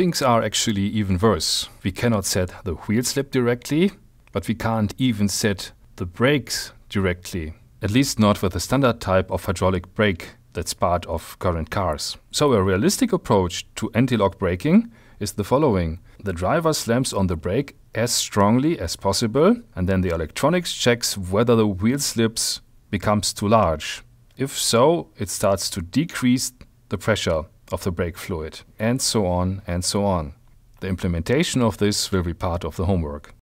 Things are actually even worse. We cannot set the wheel slip directly, but we can't even set the brakes directly. At least not with the standard type of hydraulic brake that's part of current cars. So a realistic approach to anti-lock braking is the following. The driver slams on the brake as strongly as possible and then the electronics checks whether the wheel slips becomes too large. If so, it starts to decrease the pressure of the brake fluid, and so on and so on. The implementation of this will be part of the homework.